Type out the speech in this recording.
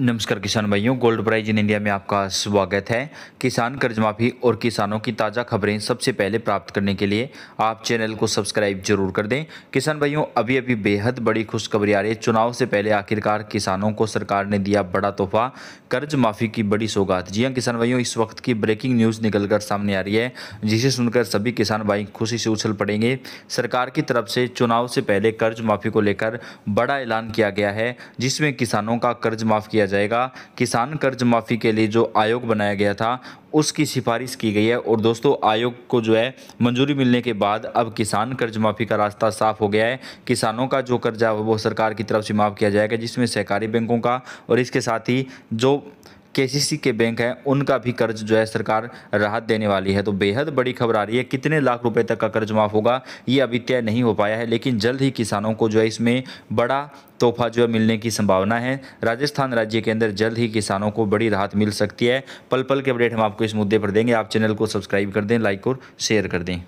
नमस्कार किसान भाइयों गोल्ड प्राइज इन इंडिया में आपका स्वागत है किसान कर्ज माफ़ी और किसानों की ताज़ा खबरें सबसे पहले प्राप्त करने के लिए आप चैनल को सब्सक्राइब जरूर कर दें किसान भाइयों अभी अभी बेहद बड़ी खुशखबरी आ रही है चुनाव से पहले आखिरकार किसानों को सरकार ने दिया बड़ा तोहफा कर्ज माफ़ी की बड़ी सौगात जी हाँ किसान भाइयों इस वक्त की ब्रेकिंग न्यूज़ निकल सामने आ रही है जिसे सुनकर सभी किसान भाई खुशी से उछल पड़ेंगे सरकार की तरफ से चुनाव से पहले कर्ज माफ़ी को लेकर बड़ा ऐलान किया गया है जिसमें किसानों का कर्ज माफ़ किया जाएगा किसान कर्ज माफ़ी के लिए जो आयोग बनाया गया था उसकी सिफारिश की गई है और दोस्तों आयोग को जो है मंजूरी मिलने के बाद अब किसान कर्ज माफ़ी का रास्ता साफ हो गया है किसानों का जो कर्जा वो सरकार की तरफ से माफ़ किया जाएगा जिसमें सहकारी बैंकों का और इसके साथ ही जो केसीसी के बैंक हैं उनका भी कर्ज जो है सरकार राहत देने वाली है तो बेहद बड़ी खबर आ रही है कितने लाख रुपए तक का कर्ज माफ होगा ये अभी तय नहीं हो पाया है लेकिन जल्द ही किसानों को जो है इसमें बड़ा तोहफा जो है मिलने की संभावना है राजस्थान राज्य के अंदर जल्द ही किसानों को बड़ी राहत मिल सकती है पल पल के अपडेट हम आपको इस मुद्दे पर देंगे आप चैनल को सब्सक्राइब कर दें लाइक और शेयर कर दें